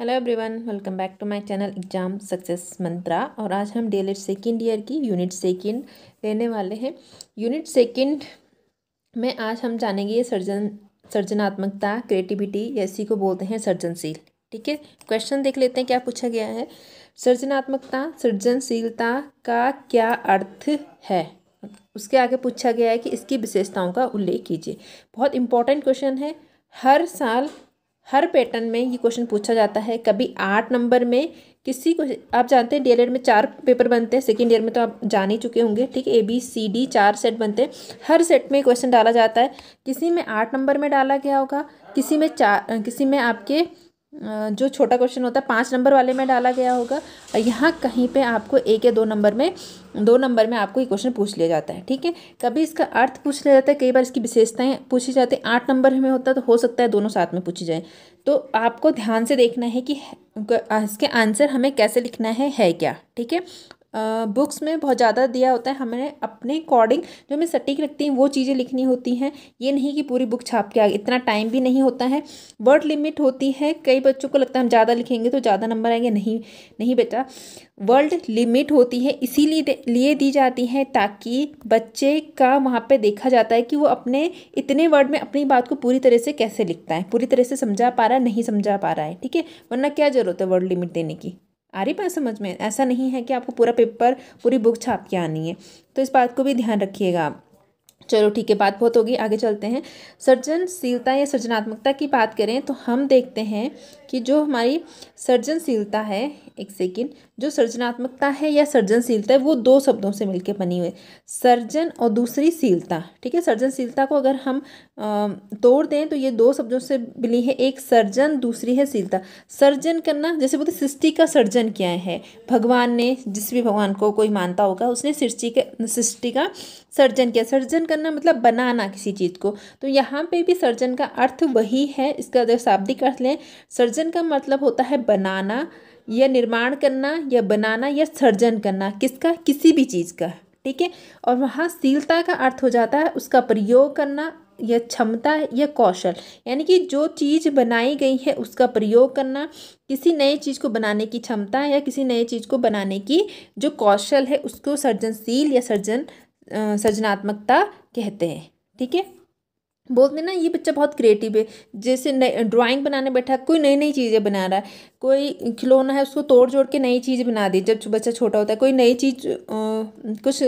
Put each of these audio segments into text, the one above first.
hello everyone welcome back to my channel exam success mantra और आज हम DElEd second year की unit second लेने वाले हैं यूनिट सेकेंड में आज हम जानेंगे सर्जन सर्जनात्मकता क्रिएटिविटी इसी को बोलते हैं सर्जनशील ठीक है क्वेश्चन देख लेते हैं क्या पूछा गया है सर्जनात्मकता सृजनशीलता का क्या अर्थ है उसके आगे पूछा गया है कि इसकी विशेषताओं का उल्लेख कीजिए बहुत इंपॉर्टेंट क्वेश्चन है हर साल हर पैटर्न में ये क्वेश्चन पूछा जाता है कभी आठ नंबर में किसी को आप जानते हैं डी में चार पेपर बनते हैं सेकेंड ईयर में तो आप जान ही चुके होंगे ठीक ए बी सी डी चार सेट बनते हैं हर सेट में क्वेश्चन डाला जाता है किसी में आठ नंबर में डाला गया होगा किसी में चार किसी में आपके जो छोटा क्वेश्चन होता है पाँच नंबर वाले में डाला गया होगा और यहाँ कहीं पे आपको एक या दो नंबर में दो नंबर में आपको ये क्वेश्चन पूछ लिया जाता है ठीक है कभी इसका अर्थ पूछ लिया जाता है कई बार इसकी विशेषताएं पूछी जाती है आठ नंबर में होता है तो हो सकता है दोनों साथ में पूछी जाए तो आपको ध्यान से देखना है कि इसके आंसर हमें कैसे लिखना है है क्या ठीक है बुक्स में बहुत ज़्यादा दिया होता है हमें अपने अकॉर्डिंग जो हमें सटीक लगती हैं वो चीज़ें लिखनी होती हैं ये नहीं कि पूरी बुक छाप के आ इतना टाइम भी नहीं होता है वर्ड लिमिट होती है कई बच्चों को लगता है हम ज़्यादा लिखेंगे तो ज़्यादा नंबर आएंगे नहीं नहीं बेटा वर्ड लिमिट होती है इसीलिए लिए दी जाती है ताकि बच्चे का वहाँ पर देखा जाता है कि वो अपने इतने वर्ड में अपनी बात को पूरी तरह से कैसे लिखता है पूरी तरह से समझा पा रहा है नहीं समझा पा रहा है ठीक है वरना क्या ज़रूरत है वर्ड लिमिट देने की आ रही बात समझ में ऐसा नहीं है कि आपको पूरा पेपर पूरी बुक छाप के आनी है तो इस बात को भी ध्यान रखिएगा आप चलो ठीक है बात बहुत होगी आगे चलते हैं सर्जनशीलता या सृजनात्मकता की बात करें तो हम देखते हैं कि जो हमारी सर्जनशीलता है एक सेकेंड जो सृजनात्मकता है या सृजनशीलता है वो दो शब्दों से मिलकर बनी हुई सर्जन और दूसरी शीलता ठीक है सृजनशीलता को अगर हम तोड़ दें तो ये दो शब्दों से मिली है एक सर्जन दूसरी है शीलता सर्जन करना जैसे बोलते सृष्टि का सर्जन किया है भगवान ने जिस भी भगवान को कोई मानता होगा उसने सृष्टि के सृष्टि का सर्जन किया सर्जन करना मतलब बनाना किसी चीज़ को तो यहाँ पे भी सर्जन का अर्थ वही है इसका अगर शाब्दिक अर्थ लें सर्जन का मतलब होता है बनाना या निर्माण करना या बनाना या सर्जन करना किसका किसी भी चीज़ का ठीक है और वहाँ शीलता का अर्थ हो जाता है उसका प्रयोग करना या क्षमता या कौशल यानी कि जो चीज़ बनाई गई है उसका प्रयोग करना किसी नए चीज़ को बनाने की क्षमता या किसी नए चीज़ को बनाने की जो कौशल है उसको सर्जनशील या सर्जन सर्जनात्मकता कहते हैं ठीक है बोलते ना ये बच्चा बहुत क्रिएटिव है जैसे ड्राइंग बनाने बैठा है कोई नई नई चीज़ें बना रहा है कोई खिलौना है उसको तोड़ जोड़ के नई चीज़ बना दी जब बच्चा छोटा होता है कोई नई चीज़ कुछ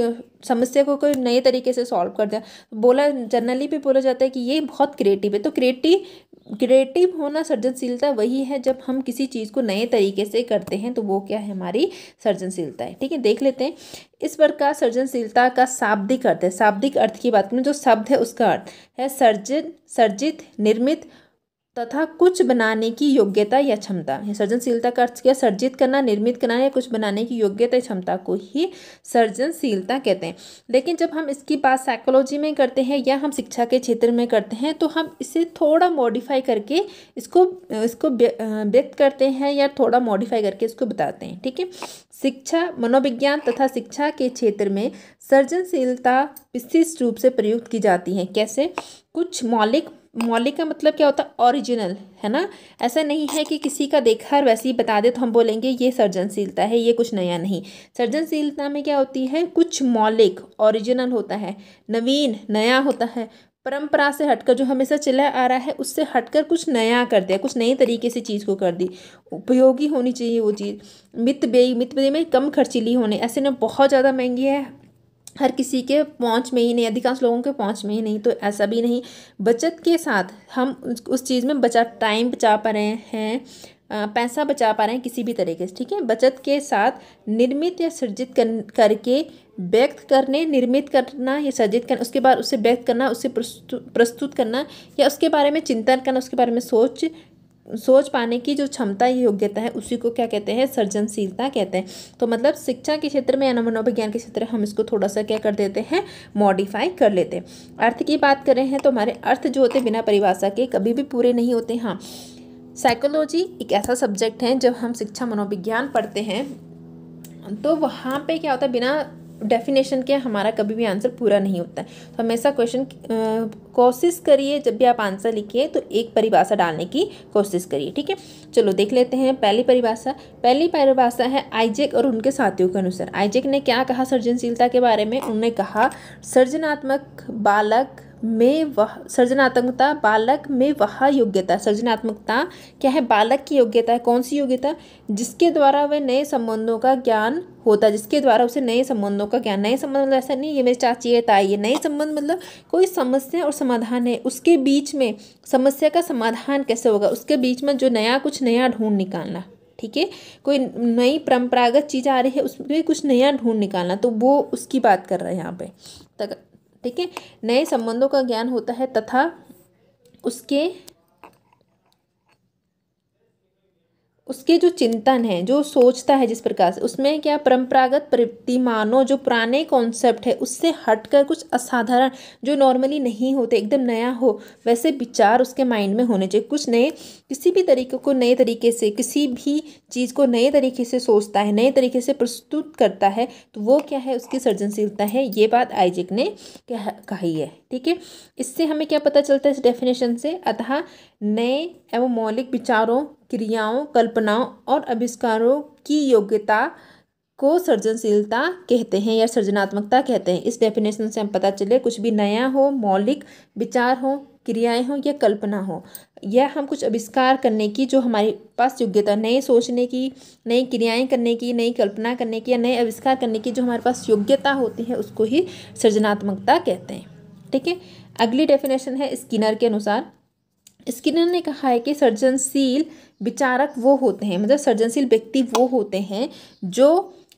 समस्या को कोई नए तरीके से सॉल्व कर दिया बोला जनरली भी बोला जाता है कि ये बहुत क्रिएटिव है तो क्रिएटिव क्रिएटिव होना सर्जनशीलता वही है जब हम किसी चीज़ को नए तरीके से करते हैं तो वो क्या है हमारी सर्जनशीलता है ठीक है देख लेते हैं इस प्रकार सर्जनशीलता का शाब्दिक अर्थ है शाब्दिक अर्थ की बात करें जो शब्द है उसका अर्थ है सर्जन सर्जित निर्मित तथा कुछ बनाने की योग्यता या क्षमता सर्जनशीलता का अर्थ क्या सर्जित करना निर्मित करना या कुछ बनाने की योग्यता या क्षमता को ही सर्जनशीलता कहते हैं लेकिन जब हम इसकी बात साइकोलॉजी में करते हैं या हम शिक्षा के क्षेत्र में करते हैं तो हम इसे थोड़ा मॉडिफाई करके इसको इसको व्यक्त करते हैं या थोड़ा मॉडिफाई करके इसको बताते हैं ठीक है शिक्षा मनोविज्ञान तथा शिक्षा के क्षेत्र में सर्जनशीलता विशिष्ट रूप से प्रयुक्त की जाती है कैसे कुछ मौलिक मौलिक का मतलब क्या होता है ओरिजिनल है ना ऐसा नहीं है कि किसी का देखा और वैसे ही बता दे तो हम बोलेंगे ये सर्जनशीलता है ये कुछ नया नहीं सर्जनशीलता में क्या होती है कुछ मौलिक ओरिजिनल होता है नवीन नया होता है परंपरा से हटकर जो हमेशा चला आ रहा है उससे हटकर कुछ नया कर दिया कुछ नए तरीके से चीज़ को कर दी उपयोगी होनी चाहिए वो चीज़ मित व्यय मित व्यय में कम खर्चीली होने ऐसे ना बहुत ज़्यादा महंगी है हर किसी के पहुंच में ही नहीं अधिकांश लोगों के पहुंच में ही नहीं तो ऐसा भी नहीं बचत के साथ हम उस चीज़ में बचा टाइम बचा पा रहे हैं पैसा बचा पा रहे हैं किसी भी तरीके से ठीक है बचत के साथ निर्मित या सृजित कर, करके व्यक्त करने निर्मित करना या सृजित करना उसके बाद उसे व्यक्त करना उसे प्रस्तुत करना या उसके बारे में चिंतन करना उसके बारे में सोच सोच पाने की जो क्षमता योग्यता है उसी को क्या कहते हैं सर्जनशीलता कहते हैं तो मतलब शिक्षा के क्षेत्र में या मनोविज्ञान के क्षेत्र में हम इसको थोड़ा सा क्या कर देते हैं मॉडिफाई कर लेते हैं अर्थ की बात करें हैं तो हमारे अर्थ जो होते हैं बिना परिभाषा के कभी भी पूरे नहीं होते हाँ साइकोलॉजी एक ऐसा सब्जेक्ट है जब हम शिक्षा मनोविज्ञान पढ़ते हैं तो वहाँ पे क्या होता है बिना डेफिनेशन के हमारा कभी भी आंसर पूरा नहीं होता है तो हमेशा क्वेश्चन कोशिश करिए जब भी आप आंसर लिखिए तो एक परिभाषा डालने की कोशिश करिए ठीक है चलो देख लेते हैं पहली परिभाषा पहली परिभाषा है आइजेक और उनके साथियों के अनुसार आइजेक ने क्या कहा सर्जनशीलता के बारे में उन्होंने कहा सर्जनात्मक बालक में वह सृजनात्मकता बालक में वह योग्यता सृजनात्मकता क्या है बालक की योग्यता है कौन सी योग्यता जिसके द्वारा वह नए संबंधों का ज्ञान होता है जिसके द्वारा उसे नए संबंधों का ज्ञान नए संबंध मतलब ऐसा नहीं ये मेरी चाची है ताई है नए संबंध मतलब कोई समस्या और समाधान है उसके बीच में समस्या का समाधान कैसे होगा उसके बीच में जो नया कुछ नया ढूंढ निकालना ठीक है कोई नई परंपरागत चीज़ आ रही है उसमें कुछ नया ढूंढ निकालना तो वो उसकी बात कर रहे हैं यहाँ पे तक ठीक है नए संबंधों का ज्ञान होता है तथा उसके उसके जो चिंतन है जो सोचता है जिस प्रकार से उसमें क्या परंपरागत प्रतिमानों जो पुराने कॉन्सेप्ट है उससे हटकर कुछ असाधारण जो नॉर्मली नहीं होते एकदम नया हो वैसे विचार उसके माइंड में होने चाहिए कुछ नए किसी भी तरीके को नए तरीके से किसी भी चीज़ को नए तरीके से सोचता है नए तरीके से प्रस्तुत करता है तो वो क्या है उसकी सृजनशीलता है ये बात आइजिक ने कही है ठीक है इससे हमें क्या पता चलता है इस डेफिनेशन से अतः नए एवं मौलिक विचारों क्रियाओं कल्पनाओं और आविष्कारों की योग्यता को सृजनशीलता कहते हैं या सृजनात्मकता कहते हैं इस डेफिनेशन से हम पता चले कुछ भी नया हो मौलिक विचार हो क्रियाएं हों या कल्पना हो या हम कुछ आविष्कार करने की जो हमारे पास योग्यता नए सोचने की नई क्रियाएं करने की नई कल्पना करने की या नए आविष्कार करने की जो हमारे पास योग्यता होती है उसको ही सृजनात्मकता कहते हैं ठीक है अगली डेफिनेशन है स्किनर के अनुसार स्किनर ने कहा है कि सर्जनशील विचारक वो होते हैं मतलब सर्जनशील व्यक्ति वो होते हैं जो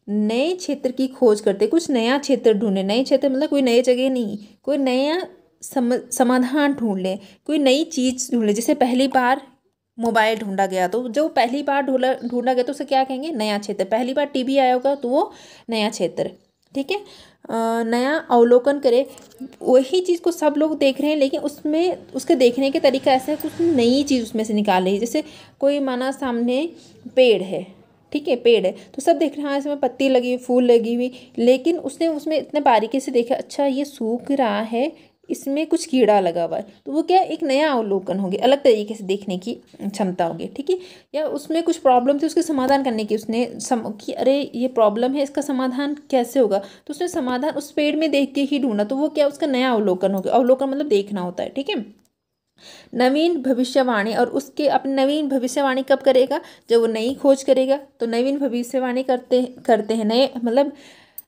नए क्षेत्र की खोज करते कुछ नया क्षेत्र ढूंढे नए क्षेत्र मतलब कोई नई जगह नहीं कोई नया सम समाधान ढूंढ लें कोई नई चीज़ ढूंढ लें जैसे पहली बार मोबाइल ढूंढा गया तो जो पहली बार ढूंढा ढूंढा गया तो उसे क्या कहेंगे नया क्षेत्र पहली बार टीवी आया होगा तो वो नया क्षेत्र ठीक है नया अवलोकन करे वही चीज़ को सब लोग देख रहे हैं लेकिन उसमें उसके देखने के तरीका ऐसा है कि उसमें नई चीज़ उसमें से निकाल रही है जैसे कोई माना सामने पेड़ है ठीक है पेड़ है तो सब देख रहे हैं हाँ इसमें पत्ती लगी हुई फूल लगी हुई लेकिन उसने उसमें इतने बारीकी से देखा अच्छा ये सूख रहा है इसमें कुछ कीड़ा लगा हुआ है तो वो क्या एक नया अवलोकन होगी अलग तरीके से देखने की क्षमता होगी ठीक है या उसमें कुछ प्रॉब्लम थी उसके समाधान करने की उसने सम कि अरे ये प्रॉब्लम है इसका समाधान कैसे होगा तो उसने समाधान उस पेड़ में देख के ही ढूंढा तो वो क्या उसका नया अवलोकन होगा अवलोकन मतलब देखना होता है ठीक है नवीन भविष्यवाणी और उसके अपने नवीन भविष्यवाणी कब करेगा जब वो नई खोज करेगा तो नवीन भविष्यवाणी करते करते हैं नए मतलब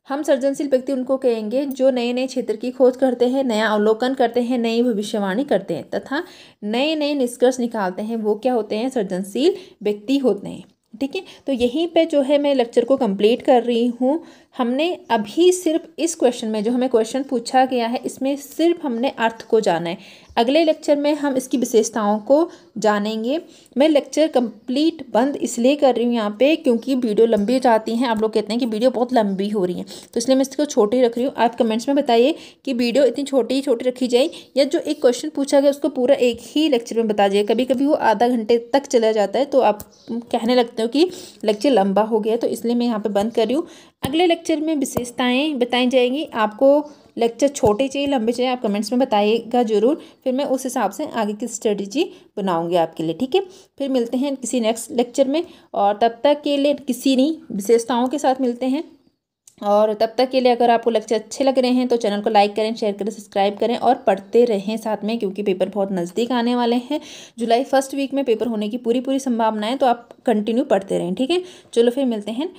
हम सर्जनशील व्यक्ति उनको कहेंगे जो नए नए क्षेत्र की खोज करते हैं नया अवलोकन करते हैं नई भविष्यवाणी करते हैं तथा नए नए निष्कर्ष निकालते हैं वो क्या होते हैं सर्जनशील व्यक्ति होते हैं ठीक है तो यहीं पे जो है मैं लेक्चर को कंप्लीट कर रही हूँ हमने अभी सिर्फ इस क्वेश्चन में जो हमें क्वेश्चन पूछा गया है इसमें सिर्फ हमने अर्थ को जाना है अगले लेक्चर में हम इसकी विशेषताओं को जानेंगे मैं लेक्चर कंप्लीट बंद इसलिए कर रही हूँ यहाँ पे क्योंकि वीडियो लंबी जाती हैं आप लोग कहते हैं कि वीडियो बहुत लंबी हो रही है तो इसलिए मैं इसको छोटी रख रही हूँ आप कमेंट्स में बताइए कि वीडियो इतनी छोटी छोटी रखी जाए या जो एक क्वेश्चन पूछा गया उसको पूरा एक ही लेक्चर में बता दिए कभी कभी वो आधा घंटे तक चला जाता है तो आप कहने लगते हो कि लेक्चर लंबा हो गया तो इसलिए मैं यहाँ पर बंद कर रही हूँ अगले लेक्चर में विशेषताएँ बताई जाएंगी आपको लेक्चर छोटे चाहिए लंबे चाहिए आप कमेंट्स में बताइएगा ज़रूर फिर मैं उस हिसाब से आगे की स्ट्रेटजी बनाऊँगी आपके लिए ठीक है फिर मिलते हैं किसी नेक्स्ट लेक्चर में और तब तक के लिए किसी नई विशेषताओं के साथ मिलते हैं और तब तक के लिए अगर आपको लेक्चर अच्छे लग रहे हैं तो चैनल को लाइक करें शेयर करें सब्सक्राइब करें और पढ़ते रहें साथ में क्योंकि पेपर बहुत नज़दीक आने वाले हैं जुलाई फर्स्ट वीक में पेपर होने की पूरी पूरी संभावना है तो आप कंटिन्यू पढ़ते रहें ठीक है चलो फिर मिलते हैं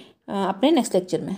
अपने नेक्स्ट लेक्चर में